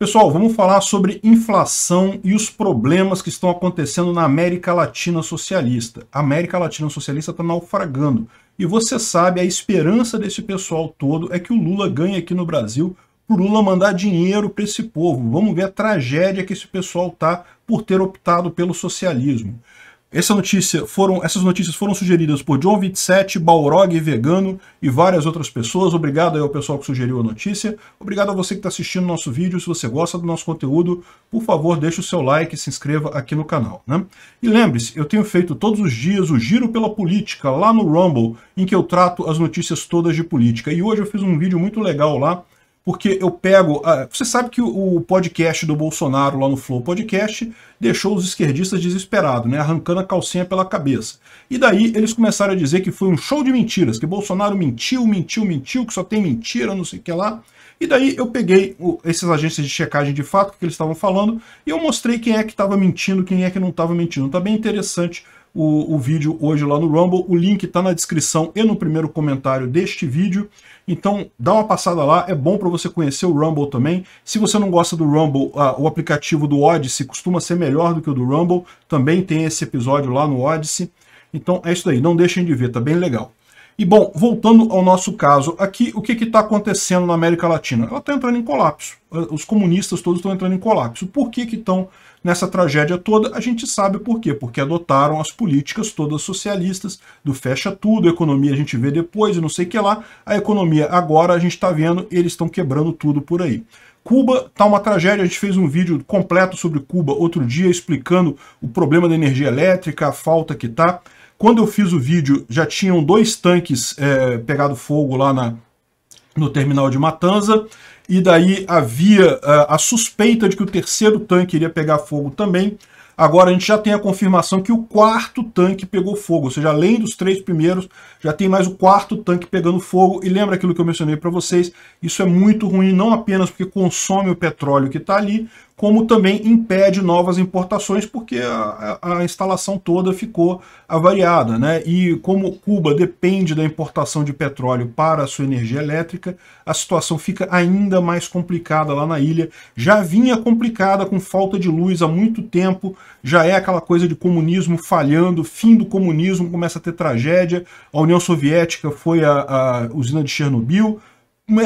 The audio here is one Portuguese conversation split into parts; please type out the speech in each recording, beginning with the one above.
Pessoal, vamos falar sobre inflação e os problemas que estão acontecendo na América Latina socialista. A América Latina socialista está naufragando. E você sabe, a esperança desse pessoal todo é que o Lula ganhe aqui no Brasil para o Lula mandar dinheiro para esse povo. Vamos ver a tragédia que esse pessoal está por ter optado pelo socialismo. Essa notícia foram, essas notícias foram sugeridas por John 27, Balrog Vegano e várias outras pessoas. Obrigado ao pessoal que sugeriu a notícia. Obrigado a você que está assistindo o nosso vídeo. Se você gosta do nosso conteúdo, por favor, deixe o seu like e se inscreva aqui no canal. Né? E lembre-se, eu tenho feito todos os dias o Giro pela Política lá no Rumble, em que eu trato as notícias todas de política. E hoje eu fiz um vídeo muito legal lá porque eu pego. A... Ah, você sabe que o podcast do Bolsonaro lá no Flow Podcast deixou os esquerdistas desesperados, né? Arrancando a calcinha pela cabeça. E daí eles começaram a dizer que foi um show de mentiras, que Bolsonaro mentiu, mentiu, mentiu, que só tem mentira, não sei o que lá. E daí eu peguei o, esses agências de checagem de fato que eles estavam falando e eu mostrei quem é que estava mentindo, quem é que não estava mentindo. Tá bem interessante o, o vídeo hoje lá no Rumble. O link está na descrição e no primeiro comentário deste vídeo. Então dá uma passada lá, é bom para você conhecer o Rumble também. Se você não gosta do Rumble, o aplicativo do Odyssey costuma ser melhor do que o do Rumble. Também tem esse episódio lá no Odyssey. Então é isso aí, não deixem de ver, tá bem legal. E, bom, voltando ao nosso caso aqui, o que está acontecendo na América Latina? Ela está entrando em colapso. Ah, os comunistas todos estão entrando em colapso. Por que estão nessa tragédia toda? A gente sabe por quê. Porque adotaram as políticas todas socialistas, do fecha tudo, a economia a gente vê depois e não sei o que lá. A economia agora a gente está vendo, eles estão quebrando tudo por aí. Cuba está uma tragédia, a gente fez um vídeo completo sobre Cuba outro dia explicando o problema da energia elétrica, a falta que está. Quando eu fiz o vídeo, já tinham dois tanques é, pegado fogo lá na, no terminal de Matanza, e daí havia a, é, a suspeita de que o terceiro tanque iria pegar fogo também. Agora a gente já tem a confirmação que o quarto tanque pegou fogo, ou seja, além dos três primeiros, já tem mais o quarto tanque pegando fogo. E lembra aquilo que eu mencionei para vocês, isso é muito ruim, não apenas porque consome o petróleo que está ali, como também impede novas importações, porque a, a, instalação toda ficou avariada. Né? E como Cuba depende da importação de petróleo para a sua energia elétrica, a situação fica ainda mais complicada lá na ilha. Já vinha complicada com falta de luz há muito tempo, já é aquela coisa de comunismo falhando, fim do comunismo, começa a ter tragédia. A União Soviética foi a, a usina de Chernobyl,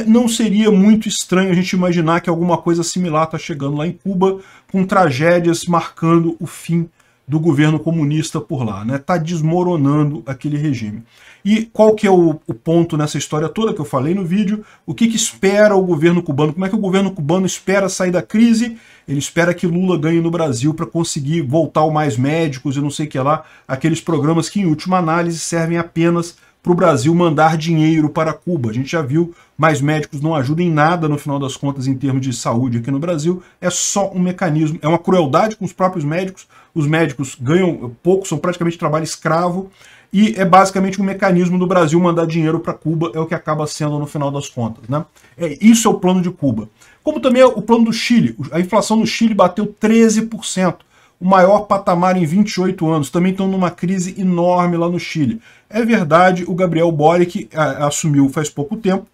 não seria muito estranho a gente imaginar que alguma coisa similar está chegando lá em Cuba, com tragédias marcando o fim do governo comunista por lá. Está né? Tá desmoronando aquele regime. E qual que é o, o, ponto nessa história toda que eu falei no vídeo? O que, que espera o governo cubano? Como é que o governo cubano espera sair da crise? Ele espera que Lula ganhe no Brasil para conseguir voltar o Mais Médicos e não sei o que lá, aqueles programas que em última análise servem apenas para o Brasil mandar dinheiro para Cuba. A gente já viu, mais médicos não ajudam em nada, no final das contas, em termos de saúde aqui no Brasil. É só um mecanismo, é uma crueldade com os próprios médicos. Os médicos ganham pouco, são praticamente trabalho escravo. E é basicamente um mecanismo do Brasil mandar dinheiro para Cuba, é o que acaba sendo no final das contas. Né? É, isso é o plano de Cuba. Como também é o plano do Chile. A inflação no Chile bateu 13% o maior patamar em 28 anos. Também estão numa crise enorme lá no Chile. É verdade, o Gabriel Boric é, assumiu faz pouco tempo,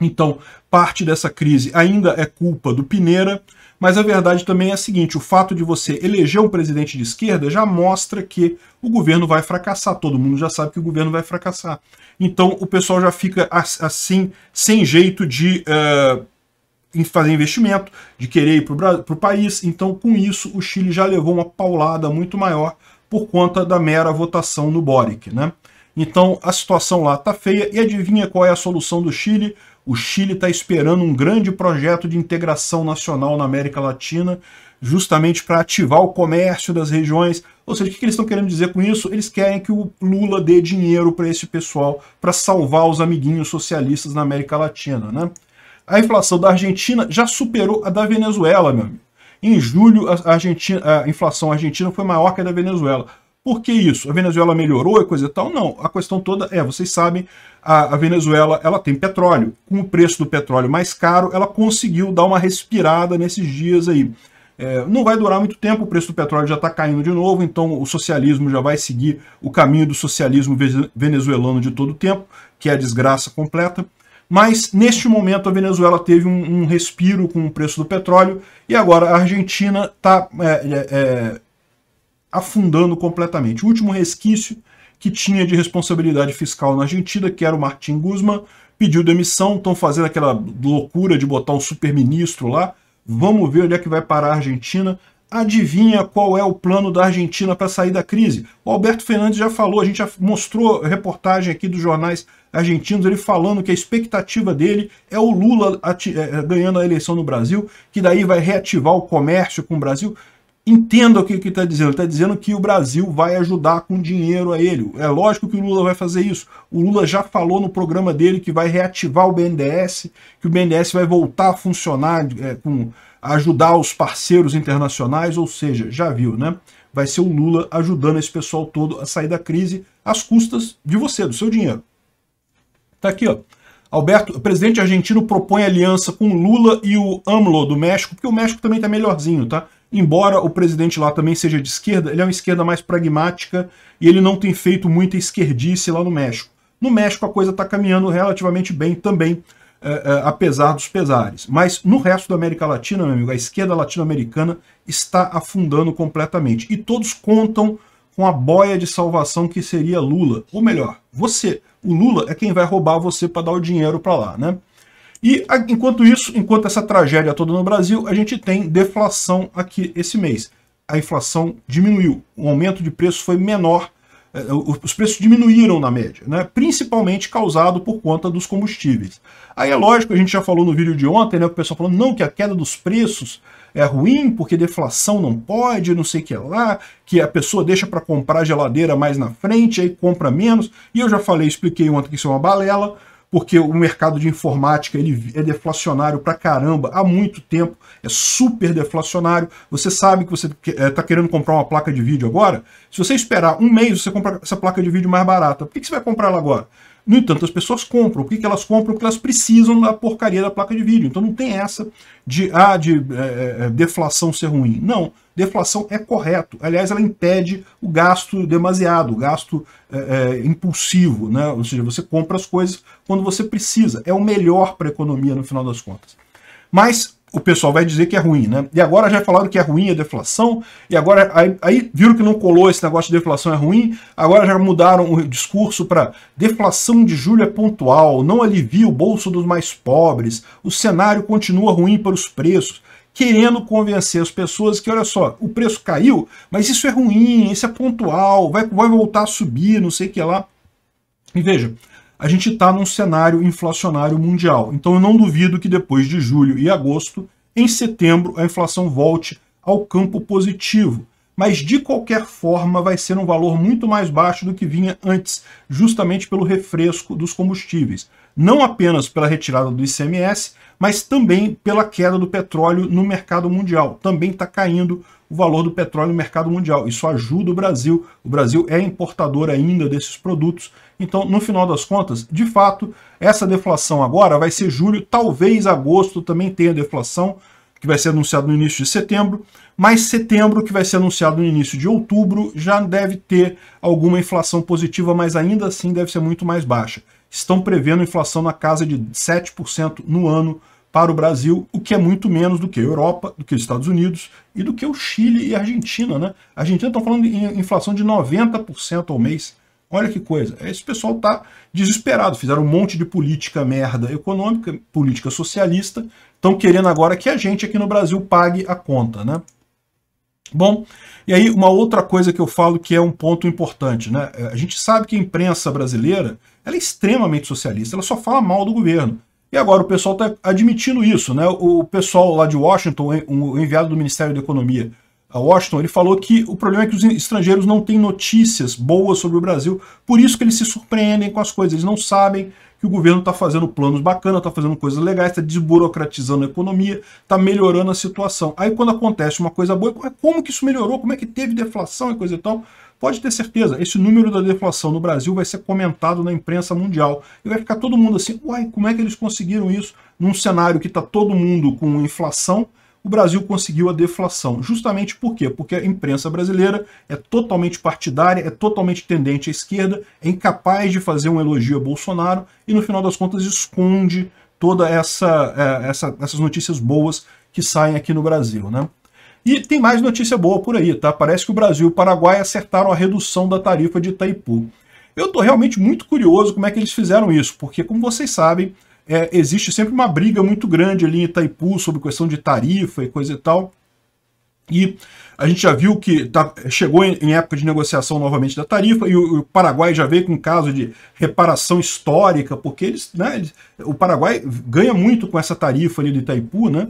então parte dessa crise ainda é culpa do Pineira, mas a verdade também é a seguinte, o fato de você eleger um presidente de esquerda já mostra que o governo vai fracassar, todo mundo já sabe que o governo vai fracassar. Então o pessoal já fica assim, sem jeito de... Uh, em fazer investimento, de querer ir para o país. Então, com isso, o Chile já levou uma paulada muito maior por conta da mera votação no Boric. Né? Então, a situação lá está feia. E adivinha qual é a solução do Chile? O Chile está esperando um grande projeto de integração nacional na América Latina, justamente para ativar o comércio das regiões. Ou seja, o que eles estão querendo dizer com isso? Eles querem que o Lula dê dinheiro para esse pessoal, para salvar os amiguinhos socialistas na América Latina. Né? a inflação da Argentina já superou a da Venezuela, meu amigo. Em julho, a, Argentina, a inflação argentina foi maior que a da Venezuela. Por que isso? A Venezuela melhorou e coisa e tal? Não. A questão toda é, vocês sabem, a, a, Venezuela ela tem petróleo. Com o preço do petróleo mais caro, ela conseguiu dar uma respirada nesses dias aí. É, não vai durar muito tempo, o preço do petróleo já está caindo de novo, então o socialismo já vai seguir o caminho do socialismo venezuelano de todo o tempo, que é a desgraça completa. Mas neste momento a Venezuela teve um, um respiro com o preço do petróleo e agora a Argentina está é, é, é, afundando completamente. O último resquício que tinha de responsabilidade fiscal na Argentina, que era o Martin Guzman, pediu demissão, estão fazendo aquela loucura de botar um superministro lá. Vamos ver onde é que vai parar a Argentina. Adivinha qual é o plano da Argentina para sair da crise? O Alberto Fernandes já falou, a gente já mostrou reportagem aqui dos jornais argentinos, ele falando que a expectativa dele é o Lula é, é, ganhando a eleição no Brasil, que daí vai reativar o comércio com o Brasil. Entenda o que ele está dizendo. Ele está dizendo que o Brasil vai ajudar com dinheiro a ele. É lógico que o Lula vai fazer isso. O Lula já falou no programa dele que vai reativar o BNDES, que o BNDES vai voltar a funcionar, é, com, ajudar os parceiros internacionais, ou seja, já viu, né? Vai ser o Lula ajudando esse pessoal todo a sair da crise às custas de você, do seu dinheiro. Tá aqui, ó. Alberto, o presidente argentino propõe aliança com Lula e o AMLO do México, porque o México também tá melhorzinho, tá? Embora o presidente lá também seja de esquerda, ele é uma esquerda mais pragmática e ele não tem feito muita esquerdice lá no México. No México a coisa está caminhando relativamente bem também, eh, eh, apesar dos pesares. Mas no resto da América Latina, meu amigo, a esquerda latino-americana está afundando completamente. E todos contam com a boia de salvação que seria Lula. Ou melhor, você. O Lula é quem vai roubar você para dar o dinheiro para lá, né? E enquanto isso, enquanto essa tragédia toda no Brasil, a gente tem deflação aqui esse mês. A inflação diminuiu, o aumento de preço foi menor, é, os preços diminuíram na média, né? principalmente causado por conta dos combustíveis. Aí é lógico, a gente já falou no vídeo de ontem, né, o pessoal falou não que a queda dos preços é ruim porque deflação não pode, não sei o que lá, que a pessoa deixa para comprar geladeira mais na frente, aí compra menos. E eu já falei, expliquei ontem que isso é uma balela, porque o mercado de informática ele é deflacionário pra caramba há muito tempo, é super deflacionário. Você sabe que você está eh, querendo comprar uma placa de vídeo agora? Se você esperar um mês, você compra essa placa de vídeo mais barata. Por que você vai comprar ela agora? No entanto, as pessoas compram. Por que, que elas compram? Porque elas precisam da porcaria da placa de vídeo. Então não tem essa de, ah, de é, é, é, deflação ser ruim. Não, deflação é correto. Aliás, ela impede o gasto demasiado, o gasto é, é, impulsivo. Né? Ou seja, você compra as coisas quando você precisa. É o melhor para a economia no final das contas. Mas o pessoal vai dizer que é ruim, né? E agora já falaram que é ruim a deflação, e agora aí, aí viram que não colou esse negócio de deflação é ruim, agora já mudaram o discurso para deflação de julho é pontual, não alivia o bolso dos mais pobres, o cenário continua ruim para os preços, querendo convencer as pessoas que, olha só, o preço caiu, mas isso é ruim, isso é pontual, vai, vai voltar a subir, não sei o que lá. E veja, a gente está num cenário inflacionário mundial. Então eu não duvido que depois de julho e agosto, em setembro, a inflação volte ao campo positivo. Mas de qualquer forma vai ser um valor muito mais baixo do que vinha antes, justamente pelo refresco dos combustíveis. Não apenas pela retirada do ICMS, mas também pela queda do petróleo no mercado mundial. Também está caindo o valor do petróleo no mercado mundial. Isso ajuda o Brasil. O Brasil é importador ainda desses produtos. Então, no final das contas, de fato, essa deflação agora vai ser julho, talvez agosto também tenha deflação, que vai ser anunciado no início de setembro, mas setembro, que vai ser anunciado no início de outubro, já deve ter alguma inflação positiva, mas ainda assim deve ser muito mais baixa estão prevendo inflação na casa de 7% no ano para o Brasil, o que é muito menos do que a Europa, do que os Estados Unidos e do que o Chile e a Argentina. Né? A Argentina está falando em inflação de 90% ao mês. Olha que coisa. Esse pessoal está desesperado. Fizeram um monte de política merda econômica, política socialista. Estão querendo agora que a gente aqui no Brasil pague a conta, né? Bom, e aí uma outra coisa que eu falo que é um ponto importante, né? A gente sabe que a imprensa brasileira ela é extremamente socialista, ela só fala mal do governo. E agora o pessoal está admitindo isso, né? O pessoal lá de Washington, o enviado do Ministério da Economia a Washington, ele falou que o problema é que os estrangeiros não têm notícias boas sobre o Brasil, por isso que eles se surpreendem com as coisas, eles não sabem que o governo está fazendo planos bacanas, está fazendo coisas legais, está desburocratizando a economia, está melhorando a situação. Aí quando acontece uma coisa boa, como é que isso melhorou? Como é que teve deflação e coisa e tal? Pode ter certeza, esse número da deflação no Brasil vai ser comentado na imprensa mundial. E vai ficar todo mundo assim, uai, como é que eles conseguiram isso? Num cenário que está todo mundo com inflação, o Brasil conseguiu a deflação. Justamente por quê? Porque a imprensa brasileira é totalmente partidária, é totalmente tendente à esquerda, é incapaz de fazer um elogio a Bolsonaro e, no final das contas, esconde todas essa, eh, essa, essas notícias boas que saem aqui no Brasil. Né? E tem mais notícia boa por aí, tá? Parece que o Brasil e o Paraguai acertaram a redução da tarifa de Itaipu. Eu estou realmente muito curioso como é que eles fizeram isso, porque, como vocês sabem, é, existe sempre uma briga muito grande ali em Itaipu sobre questão de tarifa e coisa e tal. E a gente já viu que tá, chegou em, época de negociação novamente da tarifa, e o, o, Paraguai já veio com um caso de reparação histórica, porque eles, né, eles, o Paraguai ganha muito com essa tarifa ali do Itaipu, né?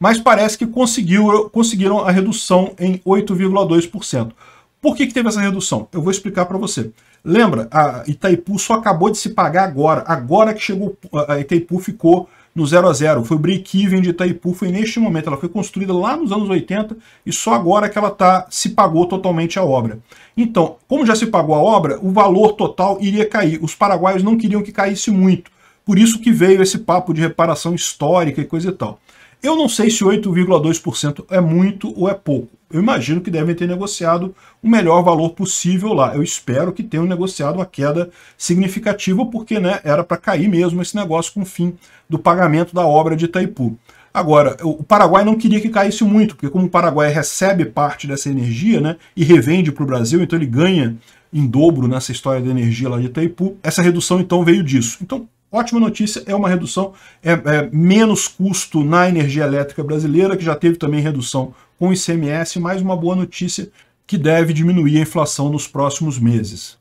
mas parece que conseguiu, conseguiram a redução em 8,2%. Por que, que teve essa redução? Eu vou explicar para você. Lembra, a Itaipu só acabou de se pagar agora. Agora que chegou, a Itaipu ficou no zero a zero. Foi o break-even de Itaipu, foi neste momento. Ela foi construída lá nos anos 80 e só agora que ela tá, se pagou totalmente a obra. Então, como já se pagou a obra, o valor total iria cair. Os paraguaios não queriam que caísse muito. Por isso que veio esse papo de reparação histórica e coisa e tal. Eu não sei se 8,2% é muito ou é pouco. Eu imagino que devem ter negociado o melhor valor possível lá. Eu espero que tenham negociado uma queda significativa, porque né, era para cair mesmo esse negócio com o fim do pagamento da obra de Itaipu. Agora, o Paraguai não queria que caísse muito, porque como o Paraguai recebe parte dessa energia né, e revende para o Brasil, então ele ganha em dobro nessa história da energia lá de Itaipu, essa redução então veio disso. Então, Ótima notícia, é uma redução, é, é, menos custo na energia elétrica brasileira, que já teve também redução com o ICMS, mais uma boa notícia que deve diminuir a inflação nos próximos meses.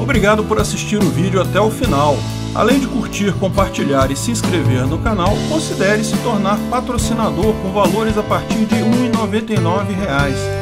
Obrigado por assistir o vídeo até o final. Além de curtir, compartilhar e se inscrever no canal, considere se tornar patrocinador com valores a partir de R$ 1,99